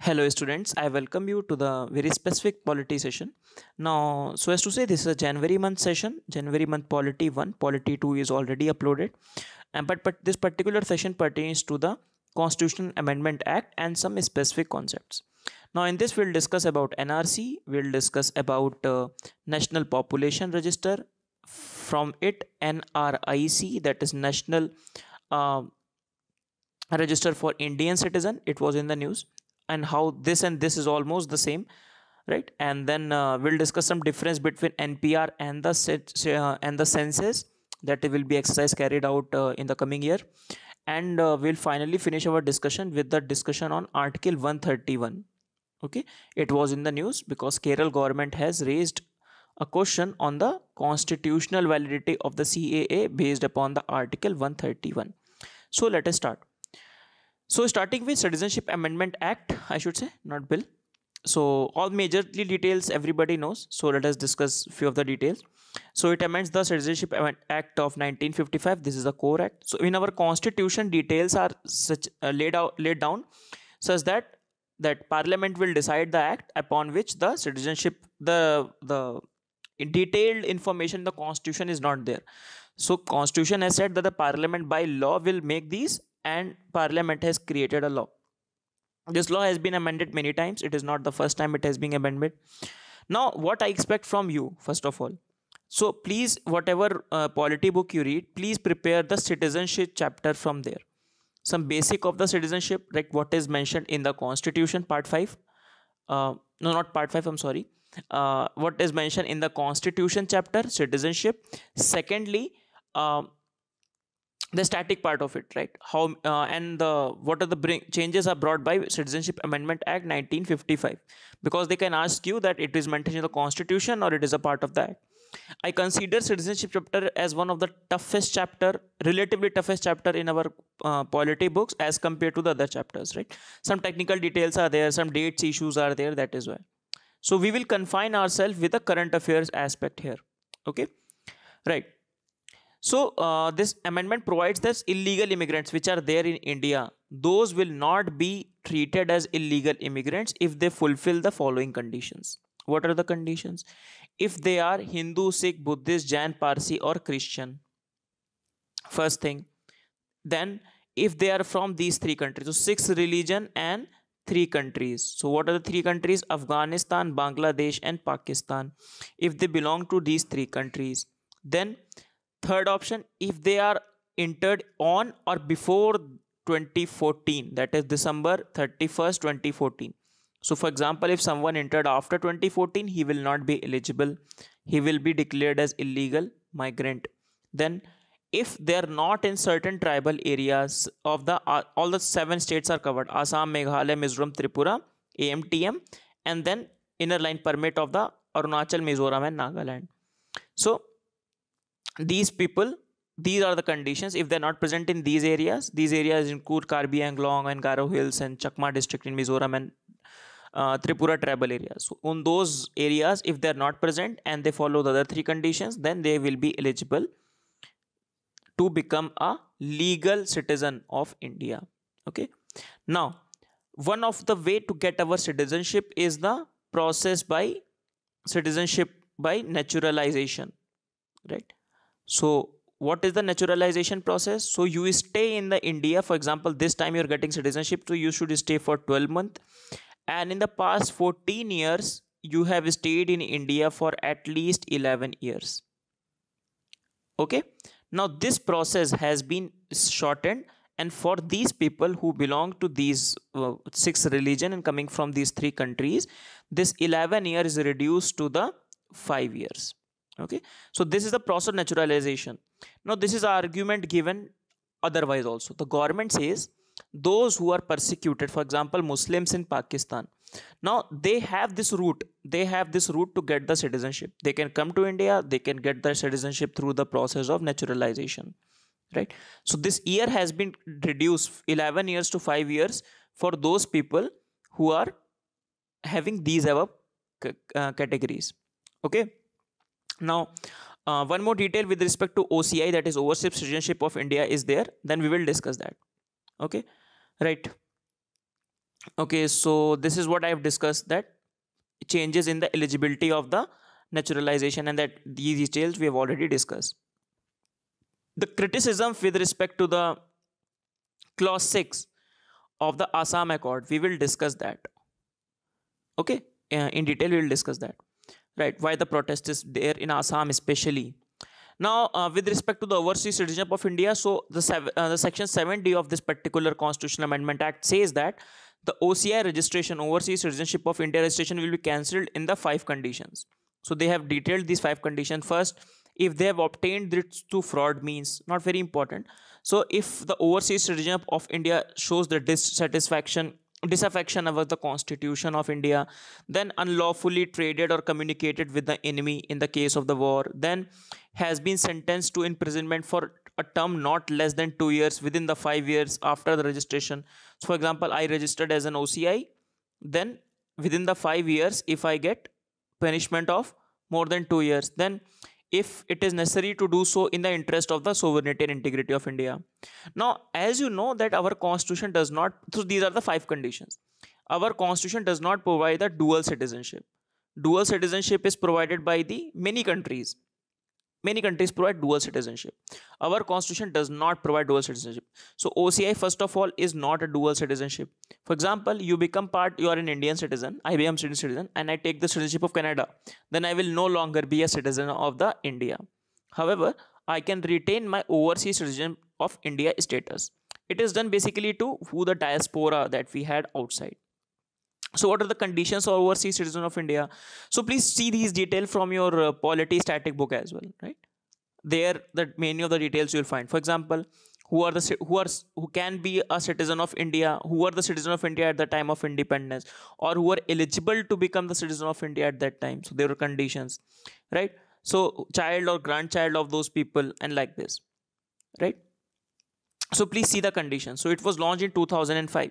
Hello students, I welcome you to the very specific polity session. Now, so as to say, this is a January month session. January month polity 1, polity 2 is already uploaded. And but, but this particular session pertains to the Constitutional Amendment Act and some specific concepts. Now in this we'll discuss about NRC, we'll discuss about uh, National Population Register, from it NRIC that is National uh, register for Indian citizen it was in the news and how this and this is almost the same right and then uh, we'll discuss some difference between NPR and the uh, and the census that will be exercise carried out uh, in the coming year and uh, we'll finally finish our discussion with the discussion on article 131 okay it was in the news because Kerala government has raised a question on the constitutional validity of the CAA based upon the article 131 so let us start so starting with Citizenship Amendment Act, I should say, not bill. So all majorly details everybody knows. So let us discuss few of the details. So it amends the Citizenship Act of 1955. This is the core act. So in our constitution, details are such uh, laid out laid down such that that parliament will decide the act upon which the citizenship the the detailed information in the constitution is not there so constitution has said that the parliament by law will make these and parliament has created a law this law has been amended many times it is not the first time it has been amended now what i expect from you first of all so please whatever uh, polity book you read please prepare the citizenship chapter from there some basic of the citizenship like what is mentioned in the constitution part 5 uh, no not part 5 i'm sorry uh, what is mentioned in the constitution chapter citizenship secondly um, the static part of it right how uh, and the what are the bring, changes are brought by citizenship amendment act 1955 because they can ask you that it is maintained in the constitution or it is a part of the act i consider citizenship chapter as one of the toughest chapter relatively toughest chapter in our uh, polity books as compared to the other chapters right some technical details are there some dates issues are there that is why so we will confine ourselves with the current affairs aspect here okay right so uh, this amendment provides that illegal immigrants which are there in India, those will not be treated as illegal immigrants if they fulfill the following conditions. What are the conditions? If they are Hindu, Sikh, Buddhist, Jain, Parsi or Christian. First thing. Then if they are from these three countries. So six religion and three countries. So what are the three countries? Afghanistan, Bangladesh and Pakistan. If they belong to these three countries. Then third option if they are entered on or before 2014 that is december 31st 2014 so for example if someone entered after 2014 he will not be eligible he will be declared as illegal migrant then if they are not in certain tribal areas of the uh, all the seven states are covered assam meghalaya mizoram tripura amtm and then inner line permit of the arunachal mizoram and nagaland so these people these are the conditions if they're not present in these areas these areas include karbi anglong and garo hills and chakma district in mizoram and uh, tripura tribal areas so on those areas if they're not present and they follow the other three conditions then they will be eligible to become a legal citizen of india okay now one of the way to get our citizenship is the process by citizenship by naturalization right so what is the naturalization process? So you stay in the India, for example, this time you're getting citizenship, so you should stay for 12 months. And in the past 14 years, you have stayed in India for at least 11 years. Okay. Now this process has been shortened and for these people who belong to these uh, six religion and coming from these three countries, this 11 year is reduced to the five years okay so this is the process of naturalization now this is argument given otherwise also the government says those who are persecuted for example muslims in pakistan now they have this route they have this route to get the citizenship they can come to india they can get their citizenship through the process of naturalization right so this year has been reduced 11 years to 5 years for those people who are having these above uh, categories okay now uh, one more detail with respect to oci that is overseas citizenship of india is there then we will discuss that okay right okay so this is what i have discussed that changes in the eligibility of the naturalization and that these details we have already discussed the criticism with respect to the clause 6 of the assam accord we will discuss that okay uh, in detail we will discuss that right why the protest is there in assam especially now uh, with respect to the overseas citizenship of india so the, sev- uh, the section 7d of this particular constitutional amendment act says that the oci registration overseas citizenship of india registration will be cancelled in the five conditions so they have detailed these five conditions first if they have obtained this through fraud means not very important so if the overseas citizenship of india shows the dissatisfaction disaffection over the constitution of india then unlawfully traded or communicated with the enemy in the case of the war then has been sentenced to imprisonment for a term not less than 2 years within the 5 years after the registration so for example i registered as an oci then within the 5 years if i get punishment of more than 2 years then if it is necessary to do so in the interest of the sovereignty and integrity of India. Now, as you know that our constitution does not, so these are the five conditions. Our constitution does not provide the dual citizenship. Dual citizenship is provided by the many countries many countries provide dual citizenship our constitution does not provide dual citizenship so oci first of all is not a dual citizenship for example you become part you are an indian citizen i become indian citizen and i take the citizenship of canada then i will no longer be a citizen of the india however i can retain my overseas citizen of india status it is done basically to who the diaspora that we had outside so what are the conditions for overseas citizen of india so please see these details from your uh, polity static book as well right there that many of the details you'll find for example who are the who are who can be a citizen of india who are the citizen of india at the time of independence or who are eligible to become the citizen of india at that time so there are conditions right so child or grandchild of those people and like this right so please see the conditions so it was launched in 2005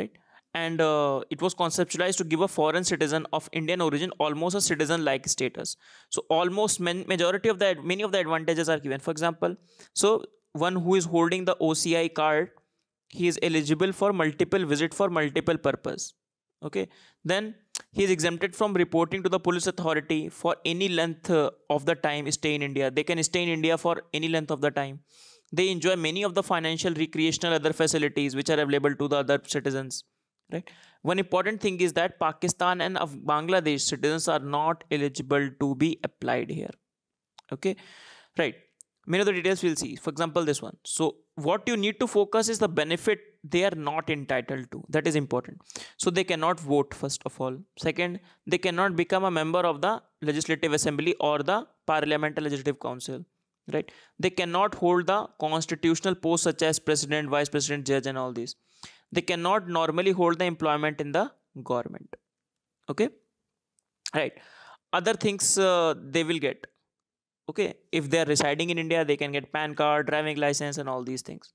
right and uh, it was conceptualized to give a foreign citizen of indian origin almost a citizen like status so almost man- majority of the many of the advantages are given for example so one who is holding the oci card he is eligible for multiple visit for multiple purpose okay then he is exempted from reporting to the police authority for any length uh, of the time stay in india they can stay in india for any length of the time they enjoy many of the financial recreational other facilities which are available to the other citizens right one important thing is that pakistan and bangladesh citizens are not eligible to be applied here okay right many of the details we'll see for example this one so what you need to focus is the benefit they are not entitled to that is important so they cannot vote first of all second they cannot become a member of the legislative assembly or the parliamentary legislative council right they cannot hold the constitutional post such as president vice president judge and all these they cannot normally hold the employment in the government okay right other things uh, they will get okay if they are residing in india they can get pan card driving license and all these things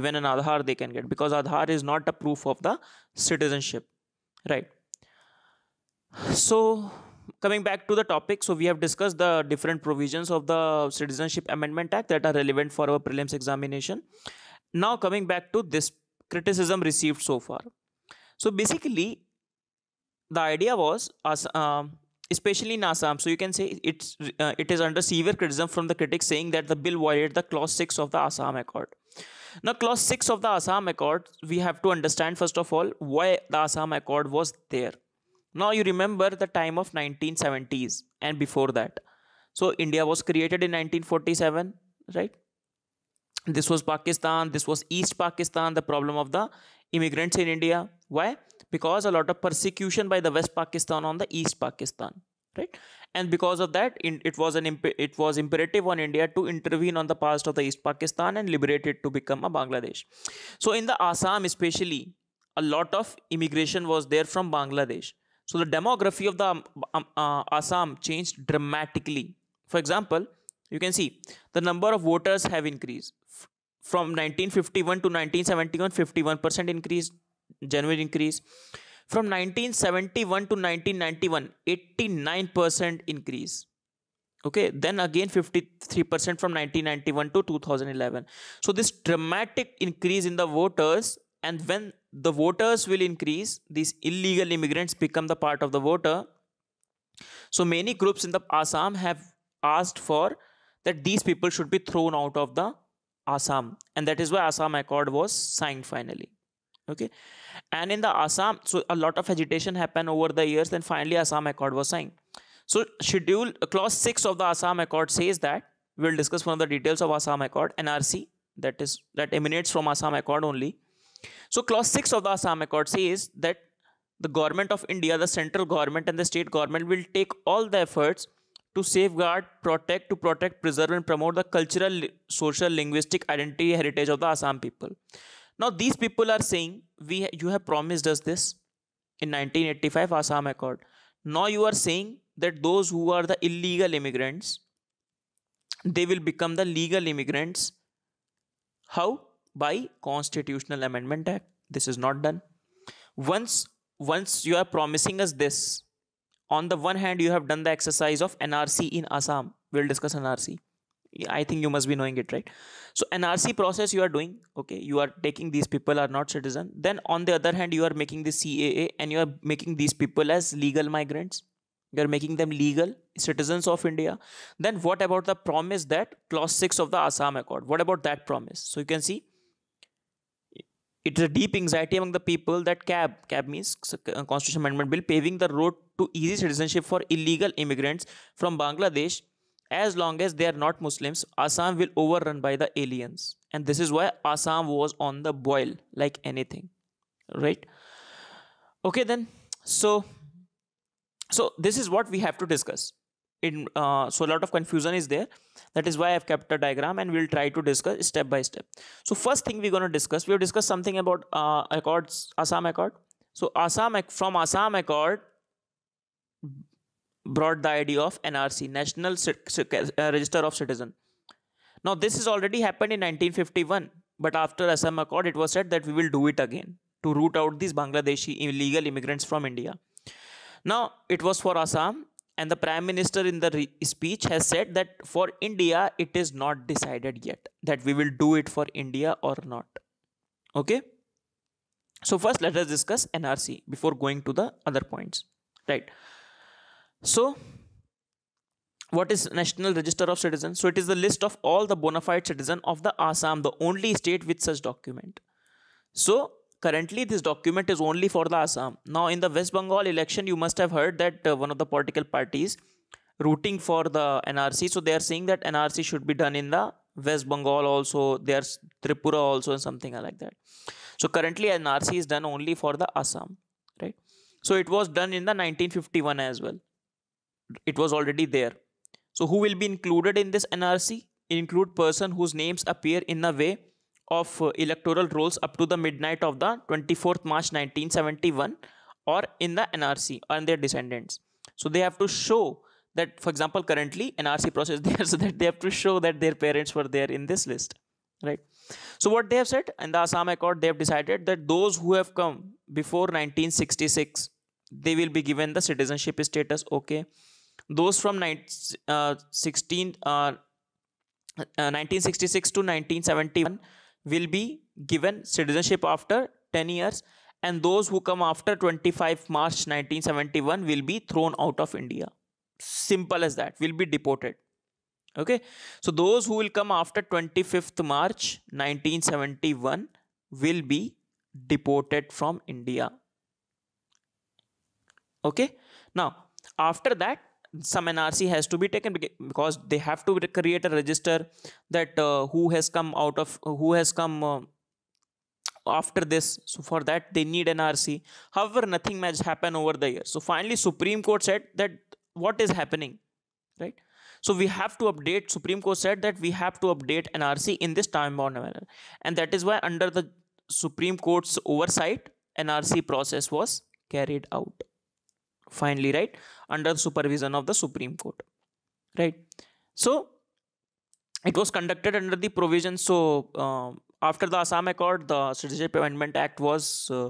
even an aadhaar they can get because aadhaar is not a proof of the citizenship right so coming back to the topic so we have discussed the different provisions of the citizenship amendment act that are relevant for our prelims examination now coming back to this criticism received so far so basically the idea was uh, especially in assam so you can say it's uh, it is under severe criticism from the critics saying that the bill violated the clause 6 of the assam accord now clause 6 of the assam accord we have to understand first of all why the assam accord was there now you remember the time of 1970s and before that so india was created in 1947 right this was pakistan this was east pakistan the problem of the immigrants in india why because a lot of persecution by the west pakistan on the east pakistan right and because of that it was an it was imperative on india to intervene on the past of the east pakistan and liberate it to become a bangladesh so in the assam especially a lot of immigration was there from bangladesh so the demography of the um, um uh, assam changed dramatically for example you can see the number of voters have increased from 1951 to 1971 51% increase genuine increase from 1971 to 1991 89% increase okay then again 53% from 1991 to 2011 so this dramatic increase in the voters and when the voters will increase these illegal immigrants become the part of the voter so many groups in the assam have asked for that these people should be thrown out of the Assam and that is why Assam Accord was signed finally okay and in the Assam so a lot of agitation happened over the years then finally Assam Accord was signed so schedule clause 6 of the Assam Accord says that we'll discuss one of the details of Assam Accord NRC that is that emanates from Assam Accord only so clause 6 of the Assam Accord says that the government of India, the central government and the state government will take all the efforts to safeguard, protect, to protect, preserve, and promote the cultural, social, linguistic identity, heritage of the Assam people. Now, these people are saying, "We, you have promised us this in 1985 Assam Accord. Now you are saying that those who are the illegal immigrants, they will become the legal immigrants. How? By Constitutional Amendment Act. This is not done. Once, once you are promising us this, on the one hand you have done the exercise of nrc in assam we'll discuss nrc i think you must be knowing it right so nrc process you are doing okay you are taking these people are not citizen then on the other hand you are making the caa and you are making these people as legal migrants you are making them legal citizens of india then what about the promise that clause 6 of the assam accord what about that promise so you can see it's a deep anxiety among the people that cab cab means uh, constitution amendment bill paving the road to easy citizenship for illegal immigrants from bangladesh as long as they are not muslims assam will overrun by the aliens and this is why assam was on the boil like anything right okay then so so this is what we have to discuss in uh, so a lot of confusion is there that is why i've kept a diagram and we'll try to discuss step by step so first thing we're going to discuss we've discussed something about uh, accords assam accord so assam from assam accord brought the idea of nrc national C C uh, register of citizen now this has already happened in 1951 but after assam accord it was said that we will do it again to root out these bangladeshi illegal immigrants from india now it was for assam and the Prime Minister in the re- speech has said that for India, it is not decided yet that we will do it for India or not. Okay. So, first, let us discuss NRC before going to the other points. Right. So, what is national register of citizens so it is the list of all the bona fide citizen of the assam the only state with such document so Currently, this document is only for the Assam. Now, in the West Bengal election, you must have heard that uh, one of the political parties rooting for the NRC. So they are saying that NRC should be done in the West Bengal also. There's Tripura also and something like that. So currently NRC is done only for the Assam, right? So it was done in the 1951 as well. It was already there. So who will be included in this NRC? Include person whose names appear in a way of uh, electoral rolls up to the midnight of the 24th March 1971 or in the NRC and their descendants. So they have to show that, for example, currently NRC process there, so that they have to show that their parents were there in this list, right? So what they have said in the Assam Accord, they have decided that those who have come before 1966, they will be given the citizenship status. Okay, those from 19, uh, 16 uh, uh, 1966 to 1971 will be given citizenship after 10 years and those who come after 25 March 1971 will be thrown out of India. Simple as that, will be deported. Okay, so those who will come after 25th March 1971 will be deported from India. Okay, now after that, some nrc has to be taken because they have to create a register that uh, who has come out of who has come uh, after this so for that they need nrc however nothing much happened over the years so finally supreme court said that what is happening right so we have to update supreme court said that we have to update nrc in this time bound manner and that is why under the supreme court's oversight nrc process was carried out finally right under the supervision of the supreme court right so it was conducted under the provision so uh, after the assam accord the citizenship amendment act was uh,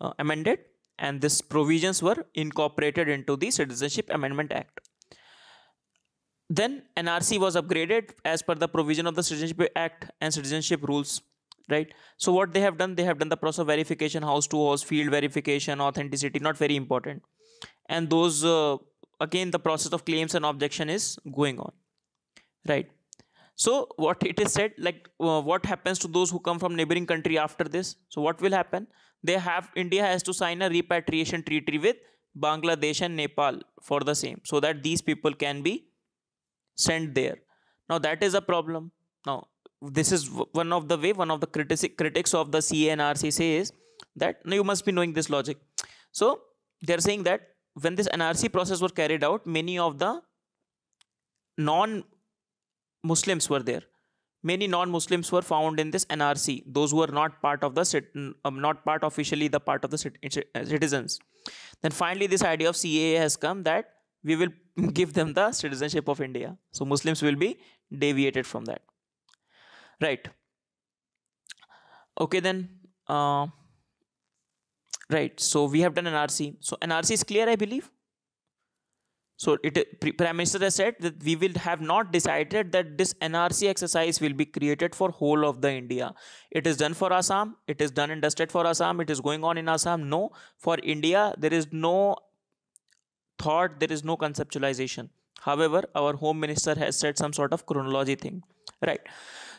uh, amended and these provisions were incorporated into the citizenship amendment act then nrc was upgraded as per the provision of the citizenship act and citizenship rules right so what they have done they have done the process of verification house to house field verification authenticity not very important and those uh, again the process of claims and objection is going on right so what it is said like uh, what happens to those who come from neighboring country after this so what will happen they have india has to sign a repatriation treaty with bangladesh and nepal for the same so that these people can be sent there now that is a problem now this is one of the way one of the critic critics of the cnrc says that you must be knowing this logic so they're saying that when this NRC process was carried out, many of the non Muslims were there. Many non-Muslims were found in this NRC. Those who were not part of the um, not part officially the part of the uh, citizens. Then finally, this idea of CAA has come that we will give them the citizenship of India. So Muslims will be deviated from that. Right. Okay, then. Uh, right so we have done an nrc so an nrc is clear i believe so it prime minister has said that we will have not decided that this nrc exercise will be created for whole of the india it is done for assam it is done in dusted for assam it is going on in assam no for india there is no thought there is no conceptualization however our home minister has said some sort of chronology thing right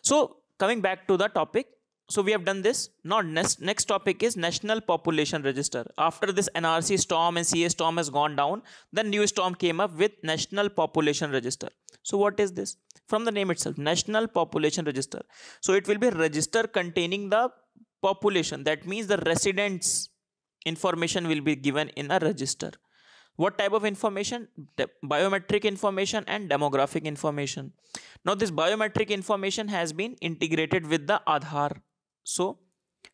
so coming back to the topic so we have done this now next next topic is national population register after this nrc storm and ca storm has gone down the new storm came up with national population register so what is this from the name itself national population register so it will be register containing the population that means the residents information will be given in a register what type of information biometric information and demographic information now this biometric information has been integrated with the aadhaar so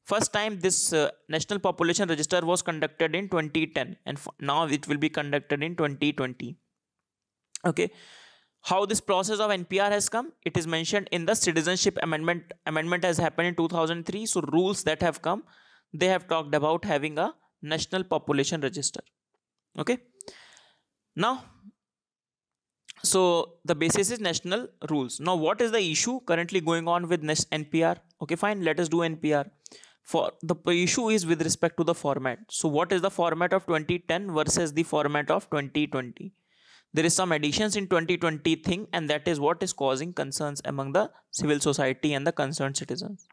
first time this uh, National Population Register was conducted in 2010 and now it will be conducted in 2020. Okay. How this process of NPR has come? It is mentioned in the citizenship amendment. Amendment has happened in 2003. So rules that have come, they have talked about having a National Population Register. Okay. Now so the basis is national rules now what is the issue currently going on with this npr okay fine let us do npr for the issue is with respect to the format so what is the format of 2010 versus the format of 2020 there is some additions in 2020 thing and that is what is causing concerns among the civil society and the concerned citizens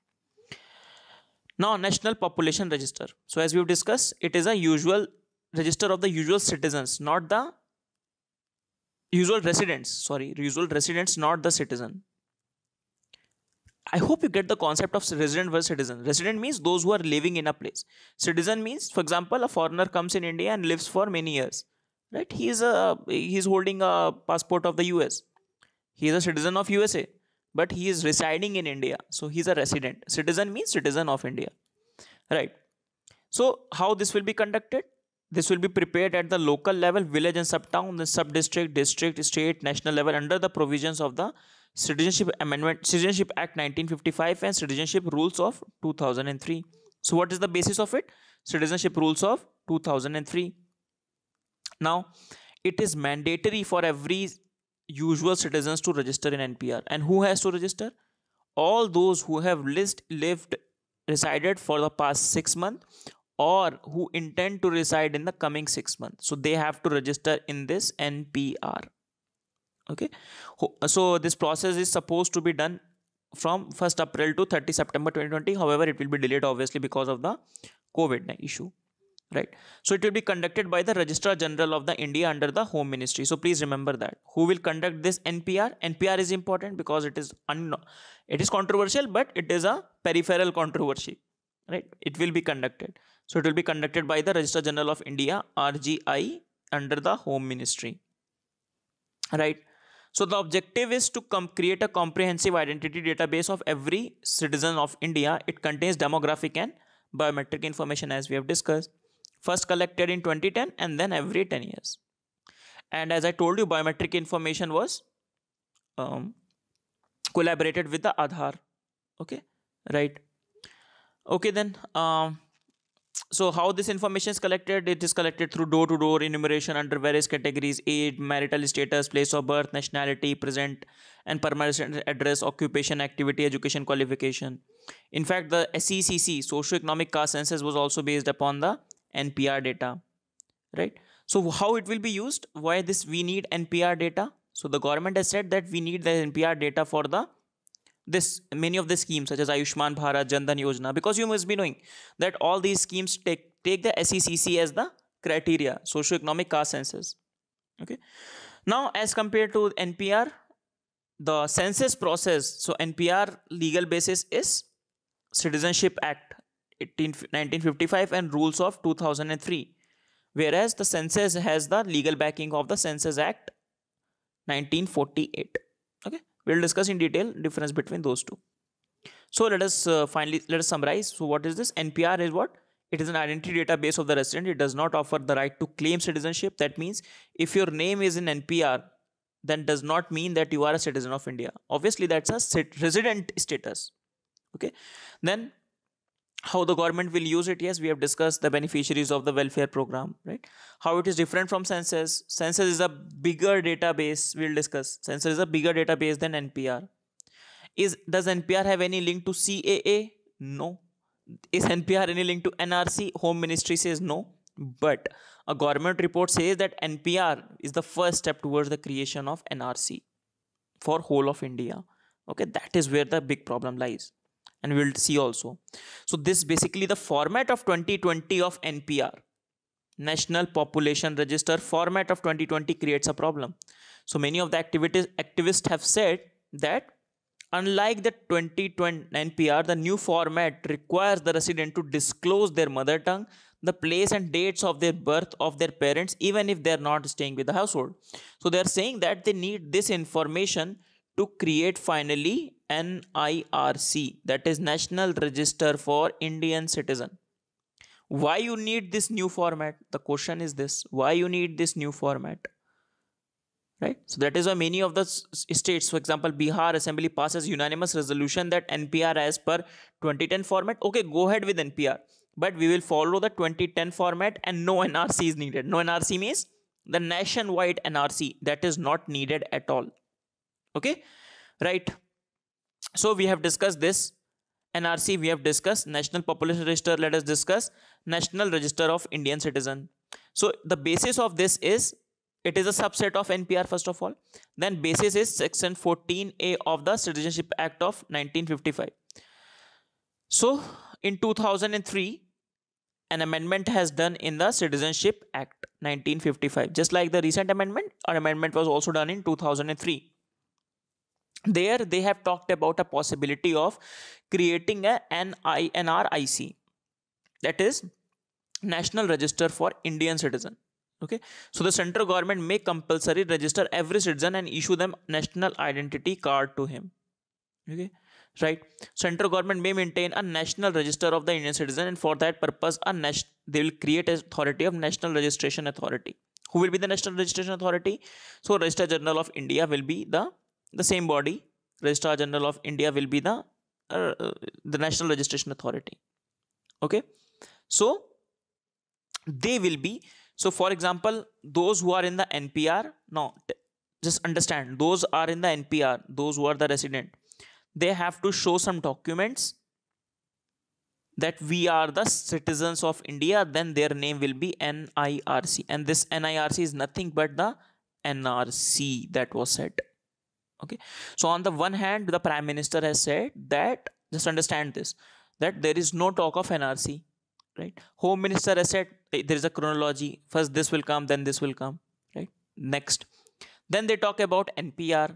now national population register so as we've discussed it is a usual register of the usual citizens not the usual residents sorry usual residents not the citizen i hope you get the concept of resident versus citizen resident means those who are living in a place citizen means for example a foreigner comes in india and lives for many years right he is a he's holding a passport of the us he is a citizen of usa but he is residing in india so he's a resident citizen means citizen of india right so how this will be conducted this will be prepared at the local level, village and sub-town, the sub-district, district, state, national level under the provisions of the Citizenship Amendment, Citizenship Act 1955 and Citizenship Rules of 2003. So what is the basis of it? Citizenship Rules of 2003. Now, it is mandatory for every usual citizens to register in NPR. And who has to register? All those who have list lived resided for the past six months or who intend to reside in the coming six months. So they have to register in this NPR. Okay. So this process is supposed to be done from 1st April to 30 September 2020. However, it will be delayed obviously because of the COVID issue. Right. So it will be conducted by the Registrar General of the India under the Home Ministry. So please remember that. Who will conduct this NPR? NPR is important because it is un it is controversial, but it is a peripheral controversy. Right. It will be conducted. So it will be conducted by the Registrar General of India RGI under the Home Ministry. Right. So the objective is to create a comprehensive identity database of every citizen of India. It contains demographic and biometric information as we have discussed. First collected in 2010 and then every 10 years. And as I told you, biometric information was um, collaborated with the Aadhaar. Okay, right. Okay, then um, so how this information is collected it is collected through door to door enumeration under various categories age marital status place of birth nationality present and permanent address occupation activity education qualification in fact the secc socioeconomic caste census was also based upon the npr data right so how it will be used why this we need npr data so the government has said that we need the npr data for the this many of the schemes such as Ayushman Bharat, Jan Dhan Yojana, because you must be knowing that all these schemes take take the SECC as the criteria, socioeconomic caste census. Okay. Now, as compared to NPR, the census process, so NPR legal basis is Citizenship Act 1955 and rules of 2003, whereas the census has the legal backing of the Census Act 1948 we'll discuss in detail difference between those two so let us uh, finally let us summarize so what is this npr is what it is an identity database of the resident it does not offer the right to claim citizenship that means if your name is in npr then does not mean that you are a citizen of india obviously that's a resident status okay then how the government will use it yes we have discussed the beneficiaries of the welfare program right how it is different from census census is a bigger database we'll discuss census is a bigger database than npr is does npr have any link to caa no is npr any link to nrc home ministry says no but a government report says that npr is the first step towards the creation of nrc for whole of india okay that is where the big problem lies and we'll see also. So this basically the format of 2020 of NPR. National Population Register format of 2020 creates a problem. So many of the activities activists have said that unlike the 2020 NPR, the new format requires the resident to disclose their mother tongue, the place and dates of their birth of their parents, even if they are not staying with the household. So they are saying that they need this information to create finally NIRC that is National Register for Indian Citizen. Why you need this new format? The question is this. Why you need this new format? Right? So that is why many of the states, for example, Bihar Assembly passes unanimous resolution that NPR as per 2010 format. Okay, go ahead with NPR. But we will follow the 2010 format and no NRC is needed. No NRC means the nationwide NRC that is not needed at all okay right so we have discussed this nrc we have discussed national population register let us discuss national register of indian citizen so the basis of this is it is a subset of npr first of all then basis is section 14a of the citizenship act of 1955 so in 2003 an amendment has done in the citizenship act 1955 just like the recent amendment an amendment was also done in 2003 there they have talked about a possibility of creating a NINRIC, that is National Register for Indian Citizen okay so the central government may compulsory register every citizen and issue them national identity card to him okay right central government may maintain a national register of the indian citizen and for that purpose a they will create an authority of national registration authority who will be the national registration authority so registrar general of india will be the the same body registrar general of india will be the uh, uh, the national registration authority okay so they will be so for example those who are in the npr now just understand those are in the npr those who are the resident they have to show some documents that we are the citizens of india then their name will be nirc and this nirc is nothing but the nrc that was said okay so on the one hand the prime minister has said that just understand this that there is no talk of nrc right home minister has said there is a chronology first this will come then this will come right next then they talk about npr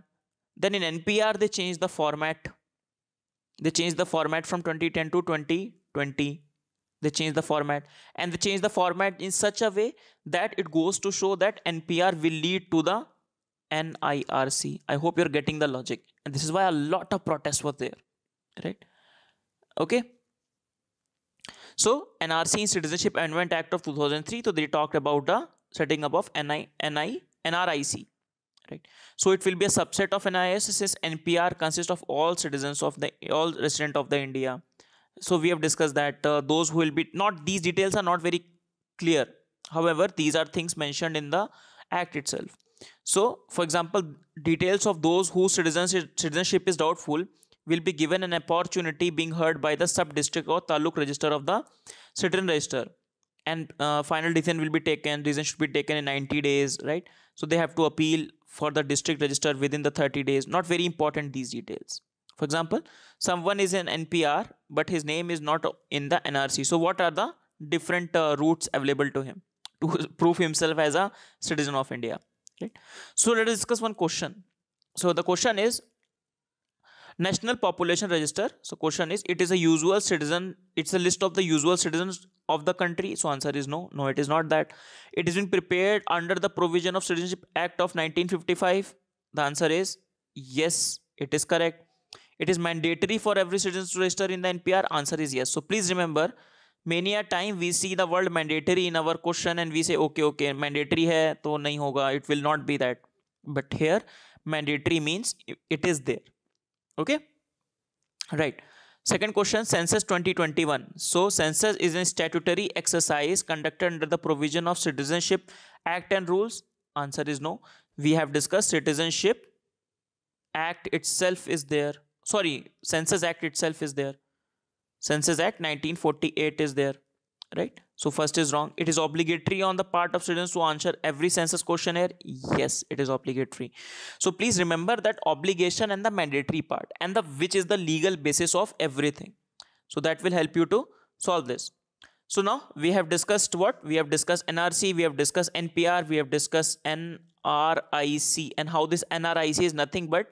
then in npr they change the format they change the format from 2010 to 2020 they change the format and they change the format in such a way that it goes to show that npr will lead to the NIRC. I hope you're getting the logic. And this is why a lot of protests were there, right? Okay. So NRC in Citizenship Amendment Act of 2003, so they talked about the setting up of NI, NI, NRIC, right? So it will be a subset of NIS since NPR consists of all citizens of the, all resident of the India. So we have discussed that uh, those who will be, not these details are not very clear. However, these are things mentioned in the act itself. So, for example, details of those whose citizenship is doubtful will be given an opportunity being heard by the sub-district or taluk register of the citizen register. And uh, final decision will be taken, decision should be taken in 90 days, right? So they have to appeal for the district register within the 30 days. Not very important these details. For example, someone is an NPR, but his name is not in the NRC. So what are the different uh, routes available to him to prove himself as a citizen of India? right so let us discuss one question so the question is national population register so question is it is a usual citizen it's a list of the usual citizens of the country so answer is no no it is not that it is been prepared under the provision of citizenship act of 1955 the answer is yes it is correct it is mandatory for every citizen to register in the npr answer is yes so please remember many a time we see the word mandatory in our question and we say okay okay mandatory है तो नहीं होगा it will not be that but here mandatory means it is there okay right second question census 2021 so census is a statutory exercise conducted under the provision of citizenship act and rules answer is no we have discuss citizenship act itself is there sorry census act itself is there Census Act 1948 is there, right? So first is wrong. It is obligatory on the part of students to answer every census questionnaire. Yes, it is obligatory. So please remember that obligation and the mandatory part and the which is the legal basis of everything. So that will help you to solve this. So now we have discussed what? We have discussed NRC, we have discussed NPR, we have discussed NRIC and how this NRIC is nothing but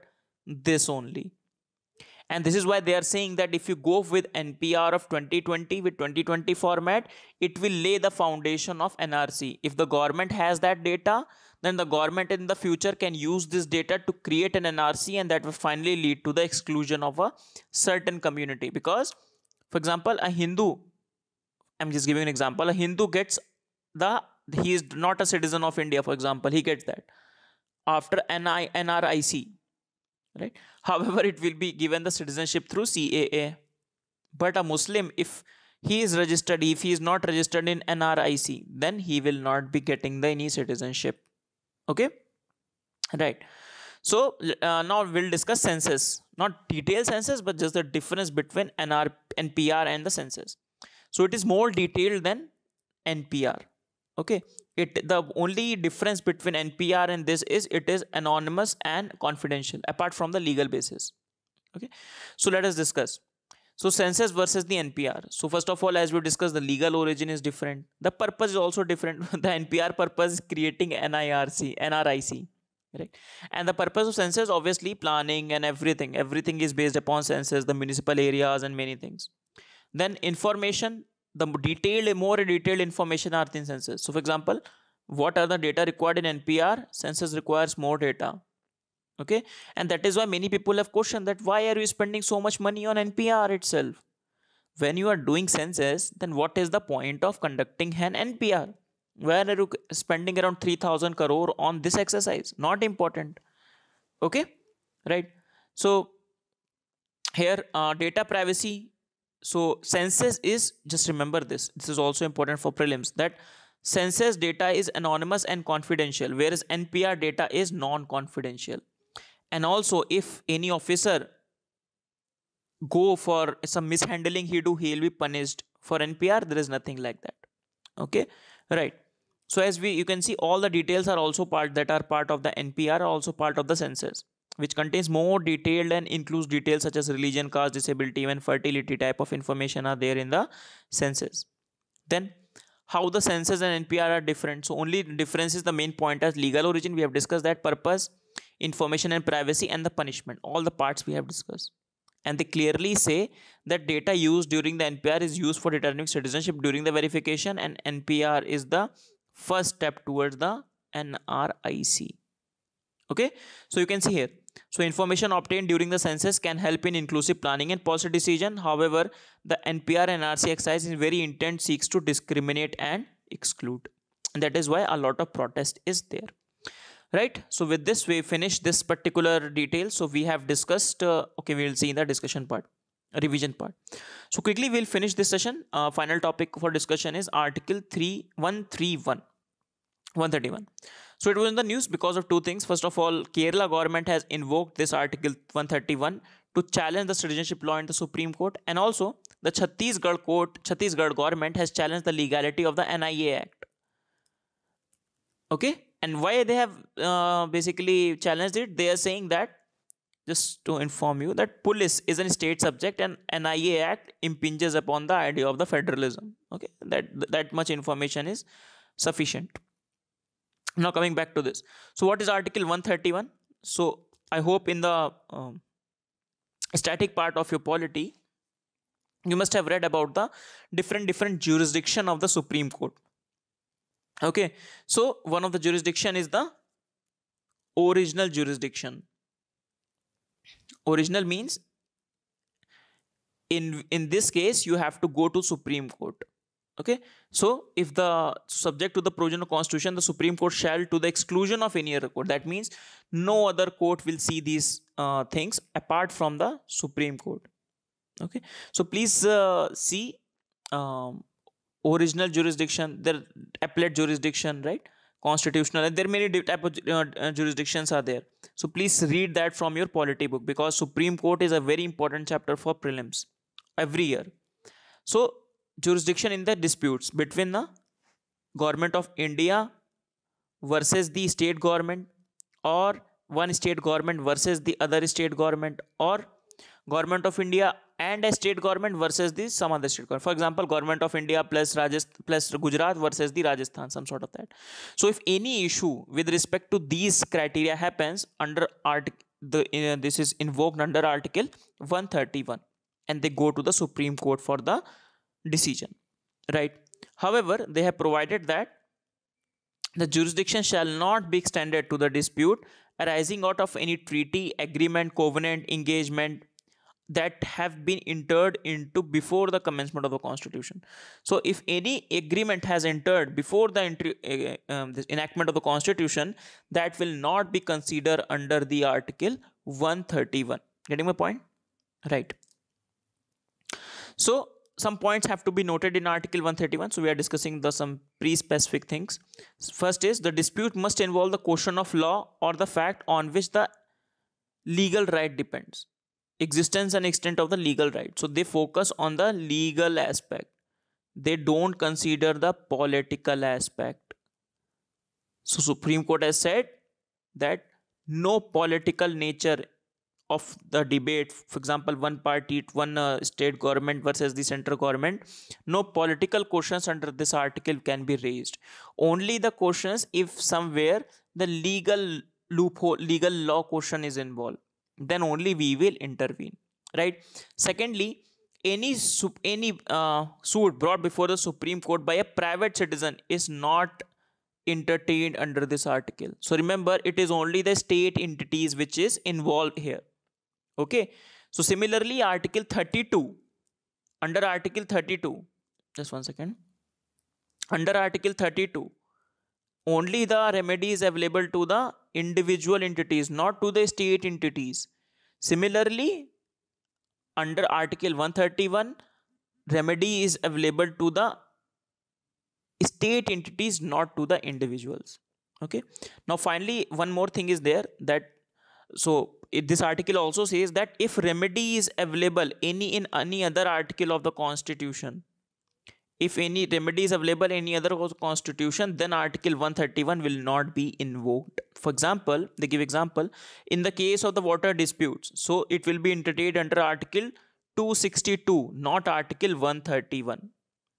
this only. And this is why they are saying that if you go with NPR of 2020 with 2020 format, it will lay the foundation of NRC. If the government has that data, then the government in the future can use this data to create an NRC and that will finally lead to the exclusion of a certain community. Because, for example, a Hindu, I'm just giving an example, a Hindu gets the, he is not a citizen of India, for example, he gets that after NI, NRIC right however it will be given the citizenship through caa but a muslim if he is registered if he is not registered in nric then he will not be getting the any citizenship okay right so uh, now we'll discuss census not detailed census but just the difference between nr npr and the census so it is more detailed than npr okay it the only difference between npr and this is it is anonymous and confidential apart from the legal basis okay so let us discuss so census versus the npr so first of all as we discussed the legal origin is different the purpose is also different the npr purpose is creating nirc nric right and the purpose of census obviously planning and everything everything is based upon census the municipal areas and many things then information the detailed more detailed information are in census so for example what are the data required in npr census requires more data okay and that is why many people have questioned that why are you spending so much money on npr itself when you are doing census then what is the point of conducting an npr where are you spending around 3000 crore on this exercise not important okay right so here uh, data privacy so census is just remember this this is also important for prelims that census data is anonymous and confidential whereas npr data is non confidential and also if any officer go for some mishandling he do he'll be punished for npr there is nothing like that okay right so as we you can see all the details are also part that are part of the npr are also part of the census which contains more detailed and includes details such as religion, caste, disability, even fertility type of information are there in the census. Then how the census and NPR are different. So only difference is the main point as legal origin. We have discussed that purpose, information and privacy and the punishment. All the parts we have discussed. And they clearly say that data used during the NPR is used for determining citizenship during the verification and NPR is the first step towards the NRIC. Okay, so you can see here so information obtained during the census can help in inclusive planning and policy decision. However, the NPR and RC exercise in very intent seeks to discriminate and exclude. And that is why a lot of protest is there. Right. So with this, we finish this particular detail. So we have discussed. Uh, okay, we will see in the discussion part revision part so quickly we'll finish this session uh, final topic for discussion is article 3131, 131 131 so it was in the news because of two things. First of all, Kerala government has invoked this Article 131 to challenge the citizenship law in the Supreme Court and also the Chhattisgarh court, Chhattisgarh government has challenged the legality of the NIA Act. Okay, and why they have uh, basically challenged it? They are saying that just to inform you that police is a state subject and NIA Act impinges upon the idea of the federalism. Okay, that that much information is sufficient now coming back to this so what is article 131 so i hope in the um, static part of your polity you must have read about the different different jurisdiction of the supreme court okay so one of the jurisdiction is the original jurisdiction original means in in this case you have to go to supreme court okay so if the subject to the provisional constitution the supreme court shall to the exclusion of any other court that means no other court will see these uh, things apart from the supreme court okay so please uh, see um, original jurisdiction there appellate jurisdiction right constitutional and there are many type of uh, uh jurisdictions are there so please read that from your polity book because supreme court is a very important chapter for prelims every year so jurisdiction in the disputes between the government of India versus the state government or one state government versus the other state government or government of India and a state government versus the some other state government. For example, government of India plus Rajasthan plus Gujarat versus the Rajasthan, some sort of that. So if any issue with respect to these criteria happens under article, the uh, this is invoked under Article 131, and they go to the Supreme Court for the decision right however they have provided that the jurisdiction shall not be extended to the dispute arising out of any treaty agreement covenant engagement that have been entered into before the commencement of the constitution so if any agreement has entered before the, entry, uh, um, enactment of the constitution that will not be considered under the article 131 getting my point right so some points have to be noted in article 131 so we are discussing the some pre-specific things first is the dispute must involve the question of law or the fact on which the legal right depends existence and extent of the legal right so they focus on the legal aspect they don't consider the political aspect so supreme court has said that no political nature of the debate for example one party one uh, state government versus the central government no political questions under this article can be raised only the questions if somewhere the legal loophole legal law question is involved then only we will intervene right secondly any any uh, suit brought before the supreme court by a private citizen is not entertained under this article so remember it is only the state entities which is involved here Okay. So similarly, Article 32, under Article 32, just one second. Under Article 32, only the remedy is available to the individual entities, not to the state entities. Similarly, under Article 131, remedy is available to the state entities, not to the individuals okay now finally one more thing is there that so it, this article also says that if remedy is available any in any other article of the constitution if any remedy is available in any other constitution then article 131 will not be invoked for example they give example in the case of the water disputes so it will be entertained under article 262 not article 131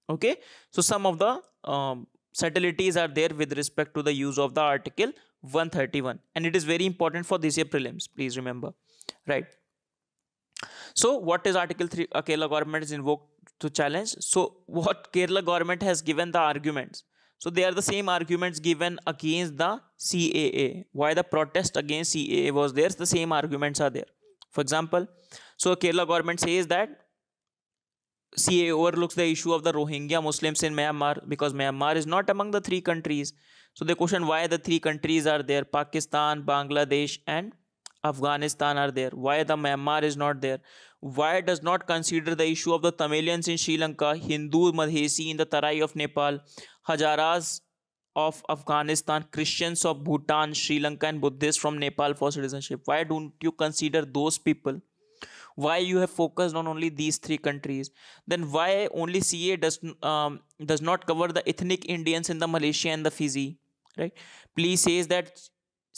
okay so some of the um, subtleties are there with respect to the use of the article 131 and it is very important for this year prelims please remember right so what is article 3 uh, kerala government is invoked to challenge so what kerala government has given the arguments so they are the same arguments given against the caa why the protest against caa was there the same arguments are there for example so kerala government says that CA overlooks the issue of the Rohingya Muslims in Myanmar because Myanmar is not among the three countries so the question why the three countries are there Pakistan Bangladesh and Afghanistan are there why the Myanmar is not there why does not consider the issue of the Tamilians in Sri Lanka Hindu Madhesi in the Terai of Nepal Hazaras of Afghanistan Christians of Bhutan Sri Lanka and Buddhist from Nepal for citizenship why don't you consider those people why you have focused on only these three countries then why only ca does um, does not cover the ethnic indians in the malaysia and the fiji right plea says that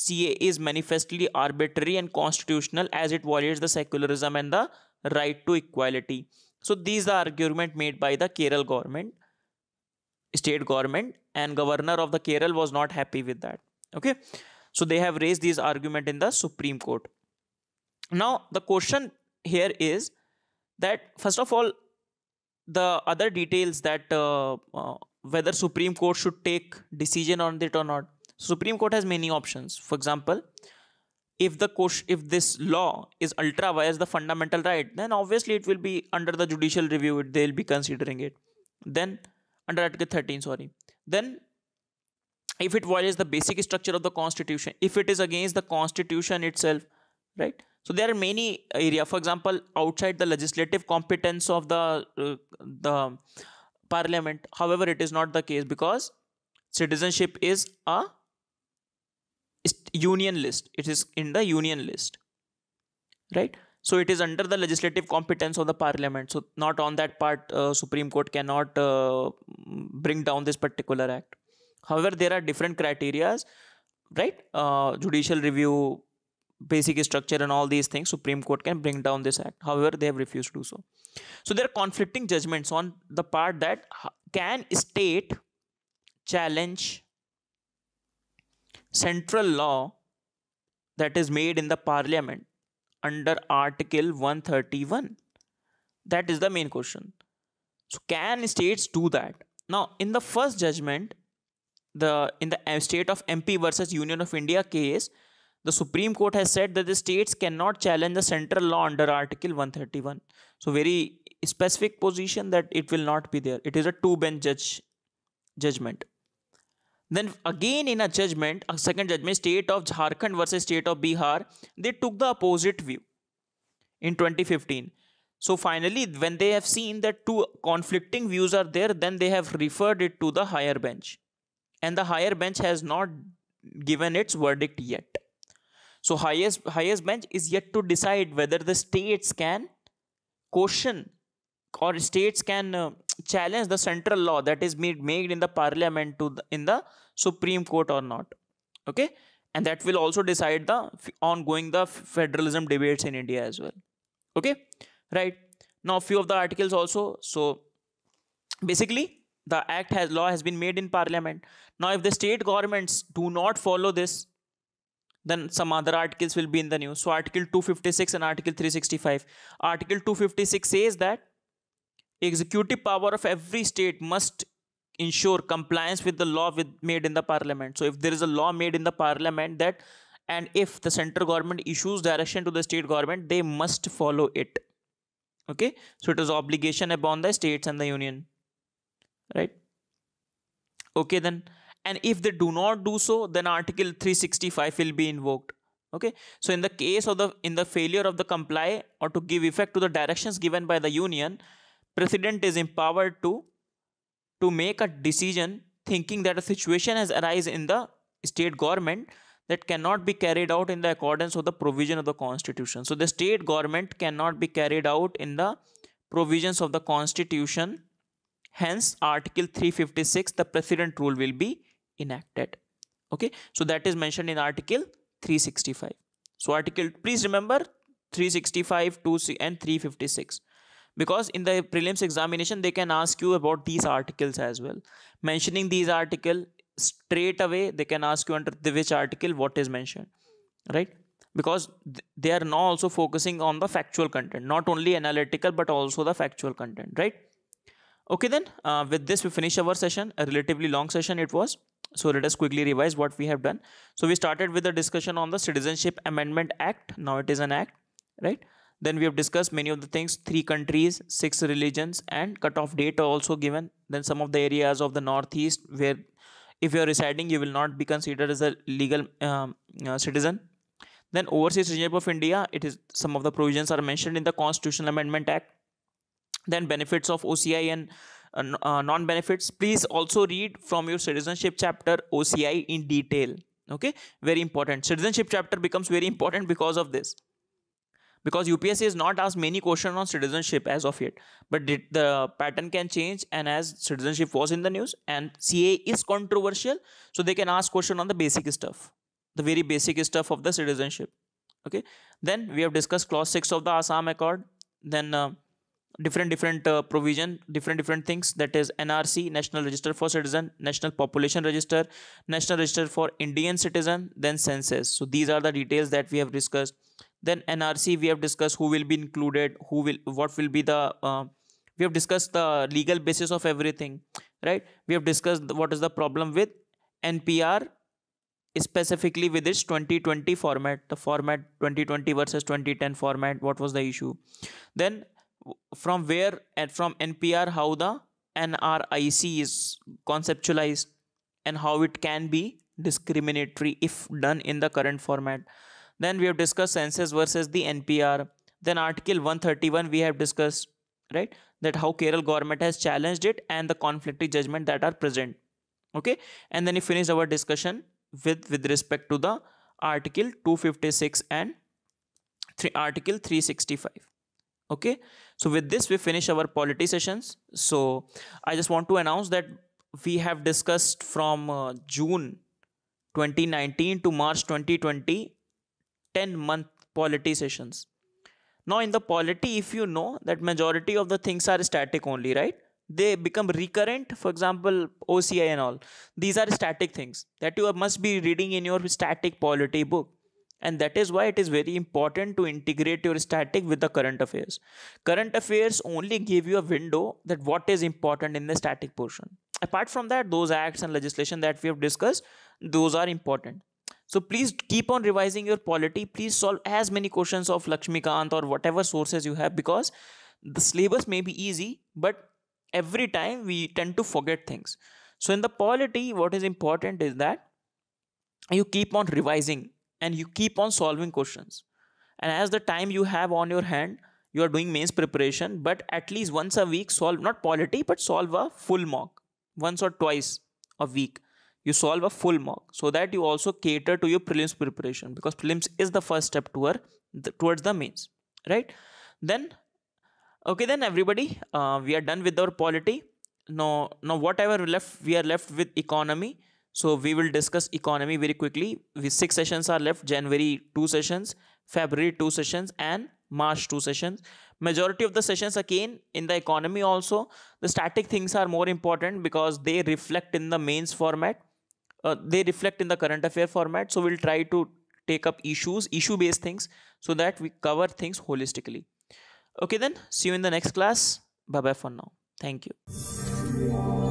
ca is manifestly arbitrary and constitutional as it violates the secularism and the right to equality so these are argument made by the kerala government state government and governor of the kerala was not happy with that okay so they have raised these argument in the supreme court now the question here is that first of all the other details that uh, uh, whether Supreme Court should take decision on it or not. Supreme Court has many options. For example, if the court, if this law is ultra vires the fundamental right, then obviously it will be under the judicial review. They'll be considering it. Then under Article 13, sorry. Then if it violates the basic structure of the constitution, if it is against the constitution itself, right? So there are many area. For example, outside the legislative competence of the uh, the parliament. However, it is not the case because citizenship is a union list. It is in the union list, right? So it is under the legislative competence of the parliament. So not on that part, uh, Supreme Court cannot uh, bring down this particular act. However, there are different criterias, right? Uh, judicial review, basic structure and all these things supreme court can bring down this act however they have refused to do so so there are conflicting judgments on the part that can state challenge central law that is made in the parliament under article 131 that is the main question so can states do that now in the first judgment the in the uh, state of mp versus union of india case the Supreme Court has said that the states cannot challenge the central law under Article 131. So very specific position that it will not be there. It is a two-bench judge judgment. Then again in a judgment, a second judgment, state of Jharkhand versus state of Bihar, they took the opposite view in 2015. So finally, when they have seen that two conflicting views are there, then they have referred it to the higher bench. And the higher bench has not given its verdict yet. So highest highest bench is yet to decide whether the states can question or states can uh, challenge the central law that is made made in the parliament to the, in the Supreme Court or not. Okay, and that will also decide the ongoing the federalism debates in India as well. Okay, right now few of the articles also so basically the act has law has been made in parliament now if the state governments do not follow this then some other articles will be in the news so article 256 and article 365 article 256 says that executive power of every state must ensure compliance with the law with, made in the parliament so if there is a law made in the parliament that and if the central government issues direction to the state government they must follow it okay so it is obligation upon the states and the union right okay then and if they do not do so then article 365 will be invoked okay so in the case of the in the failure of the comply or to give effect to the directions given by the union president is empowered to to make a decision thinking that a situation has arisen in the state government that cannot be carried out in the accordance of the provision of the constitution so the state government cannot be carried out in the provisions of the constitution hence article 356 the president rule will be enacted okay so that is mentioned in article 365 so article please remember 365 2 C and 356 because in the prelims examination they can ask you about these articles as well mentioning these article straight away they can ask you under the which article what is mentioned right because they are now also focusing on the factual content not only analytical but also the factual content right okay then uh, with this we finish our session a relatively long session it was so let us quickly revise what we have done. So we started with the discussion on the Citizenship Amendment Act. Now it is an act, right? Then we have discussed many of the things, three countries, six religions and cutoff date also given. Then some of the areas of the northeast where if you are residing, you will not be considered as a legal um, uh, citizen. Then overseas citizenship of India, it is some of the provisions are mentioned in the Constitutional Amendment Act. Then benefits of OCI and uh, uh, non-benefits please also read from your citizenship chapter oci in detail okay very important citizenship chapter becomes very important because of this because UPSC has not asked many questions on citizenship as of yet. But the pattern can change, and as citizenship was in the news, and CA is controversial, so they can ask question on the basic stuff, the very basic stuff of the citizenship. Okay. Then we have discussed clause six of the Assam Accord. Then uh, different different uh, provision different different things that is nrc national register for citizen national population register national register for indian citizen then census so these are the details that we have discussed then nrc we have discussed who will be included who will what will be the uh, we have discussed the legal basis of everything right we have discussed what is the problem with npr specifically with its 2020 format the format 2020 versus 2010 format what was the issue then from where and from NPR how the NRIC is conceptualized and how it can be discriminatory if done in the current format. Then we have discussed census versus the NPR. Then Article 131 we have discussed, right? That how Kerala government has challenged it and the conflicting judgment that are present. Okay. And then we finish our discussion with, with respect to the Article 256 and 3, Article 365. Okay. So with this, we finish our polity sessions. So I just want to announce that we have discussed from uh, June 2019 to March 2020, 10 month polity sessions. Now in the polity, if you know that majority of the things are static only, right? They become recurrent, for example, OCI and all. These are static things that you must be reading in your static polity book and that is why it is very important to integrate your static with the current affairs current affairs only give you a window that what is important in the static portion apart from that those acts and legislation that we have discussed those are important so please keep on revising your polity please solve as many questions of lakshmikant or whatever sources you have because the syllabus may be easy but every time we tend to forget things so in the polity what is important is that you keep on revising and you keep on solving questions and as the time you have on your hand you are doing mains preparation but at least once a week solve not polity but solve a full mock once or twice a week you solve a full mock so that you also cater to your prelims preparation because prelims is the first step toward the, towards the mains right then okay then everybody uh, we are done with our polity now now whatever left we are left with economy so we will discuss economy very quickly. We, six sessions are left, January two sessions, February two sessions and March two sessions. Majority of the sessions again in the economy also, the static things are more important because they reflect in the mains format. Uh, they reflect in the current affair format. So we'll try to take up issues, issue based things so that we cover things holistically. Okay then, see you in the next class. Bye bye for now. Thank you.